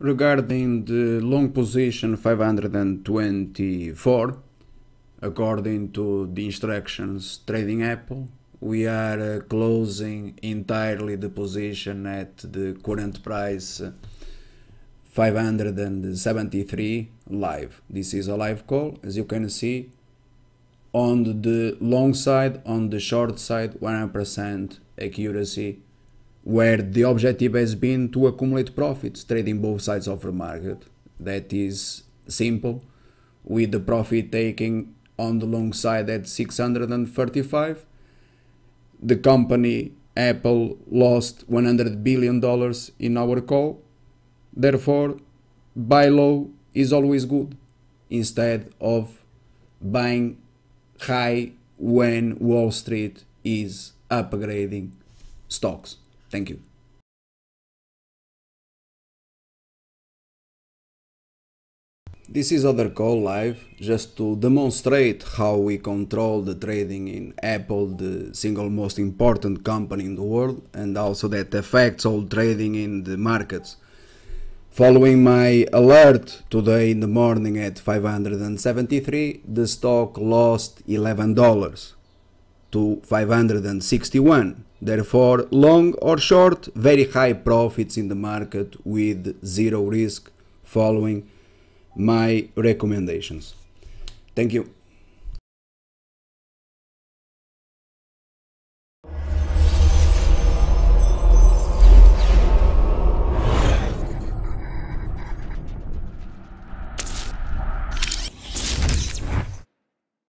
regarding the long position 524 according to the instructions trading apple we are uh, closing entirely the position at the current price uh, 573 live this is a live call as you can see on the long side on the short side 100% accuracy where the objective has been to accumulate profits trading both sides of the market. That is simple, with the profit taking on the long side at 635. The company Apple lost 100 billion dollars in our call. Therefore, buy low is always good instead of buying high when Wall Street is upgrading stocks. Thank you. This is other call live just to demonstrate how we control the trading in Apple, the single most important company in the world, and also that affects all trading in the markets. Following my alert today in the morning at 573, the stock lost $11 to 561. Therefore, long or short, very high profits in the market with zero risk following my recommendations. Thank you.